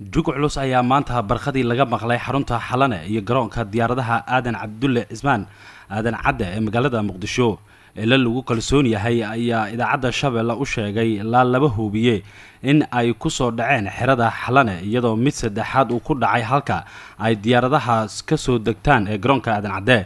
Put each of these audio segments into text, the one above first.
duug culus ayaa maanta barkhadii laga maqlay xarunta xalane iyo garoonka diyaaradaha aadan cabdulle cismaan aadan cadde ee magaalada muqdisho eela lagu kalsoon yahay ayaa idaacadda shabeelle u sheegay ilaa laba hubiye in ay ku soo dhaceen xerada xalane iyadoo mid saddexaad uu ku dhacay halka ay diyaaradahaas ka soo degtaan ee garoonka aadan cadde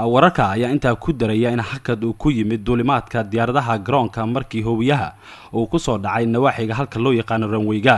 ah, wararka ayaa intaa ku daraya in hakad uu ku yimid duulimaadka diyaaradaha garoonka markii hoobiyaha uu ku soo dhacay nawaaxiga halka loo yaqaano ranweyga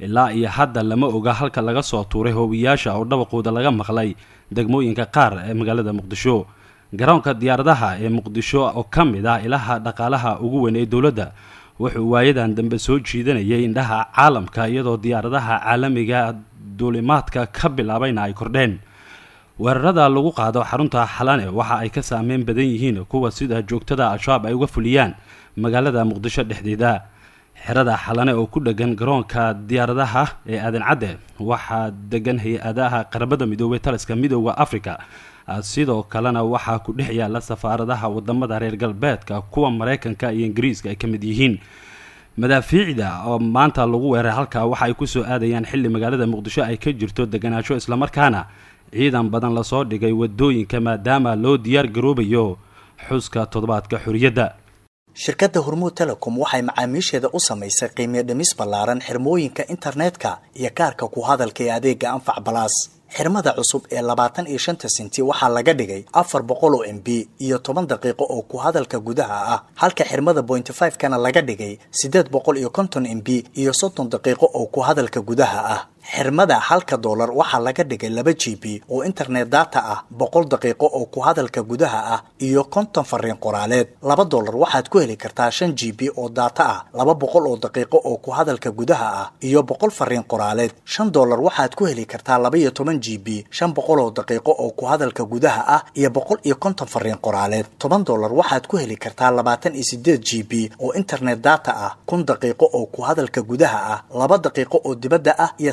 ilaa iyo hadda lama oga halka laga soo tuuray hoobiyaasha oo dhabaqooda laga maqlay degmooyinka qaar ee magaalada muqdisho garoonka diyaaradaha ee muqdisho oo ka mid ah ilaha dhaqaalaha ugu weyn ee dowladda wuxuu waayadan dambe soo jiidanayay indhaha caalamka iyadoo diyaaradaha caalamiga ah duulimaadka ka bilaabayna ay kordheen weerarada lagu qaado xarunta xalane waxa ay ka saameyn badan yihiin kuwa sida joogtada al-shabaab ay uga fuliyaan magaalada muqdisho dhexdeeda xerada xalane oo ku dhegan garoonka diyaaradaha ee aadan cadde waxaa degan hay-adaha qaramada midoobey taliska midooda africa ah, sidoo kalena waxaa ku dhex yaala safaaradaha wadamada reer galbeedka kuwa maraykanka iyo ingiriiska ay ka mid yihiin madaafiicda oo maanta lagu weeray halkaa waxa ay kusoo aadayaan xilli magaalada muqdisho ay ka jirto deganaansho islamarkaana ciidan badan lasoo dhigay wadooyinka maadaama loo diyaar garoobayo xuska toddobaadka xorriyadda shirkadda hormuud telecom waxay macaamiisheeda u samaysay qiimiyo dhimis ballaaran xirmooyinka internetka iyo kaarka ku hadalka ee adeega anfac balaas xirmada cusub ee labaatan iyo shanta sinti waxaa laga dhigay afar boqol oo m b iyo toban daqiiqo oo ku hadalka gudaha ah halka xirmada bointy five kana laga dhigay siddeed boqol iyo konton m b iyo soddon daqiiqo oo ku hadalka gudaha ah xirmada halka dollar waxaa laga dhigay laba g b oo internet data ah boqol daqiiqo oo ku hadalka gudaha ah iyo konton fariin qoraaleed laba doolar waxaad ku heli kartaa shan g b oo data ah laba boqol oo daqiiqo oo ku hadalka gudaha ah iyo boqol fariin qoraaleed shan dollar waxaad ku heli kartaa labaiyo toban g b shan boqol oo daqiiqo oo ku hadalka gudaha ah iyo boqol iyo konton fariin qoraaleed toban doolar waxaad ku heli kartaa labaatan iyo sideed g b oo internet data ah kun daqiiqo oo ku hadalka gudaha ah laba daqiiqo oo dibadda ah iyo